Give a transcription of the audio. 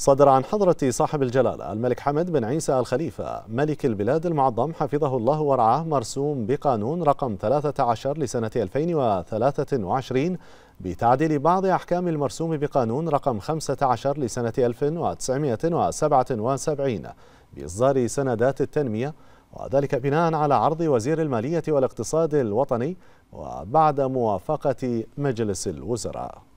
صدر عن حضرة صاحب الجلالة الملك حمد بن عيسى الخليفة ملك البلاد المعظم حفظه الله ورعاه مرسوم بقانون رقم 13 لسنة 2023 بتعديل بعض أحكام المرسوم بقانون رقم 15 لسنة 1977 بإصدار سندات التنمية وذلك بناء على عرض وزير المالية والاقتصاد الوطني وبعد موافقة مجلس الوزراء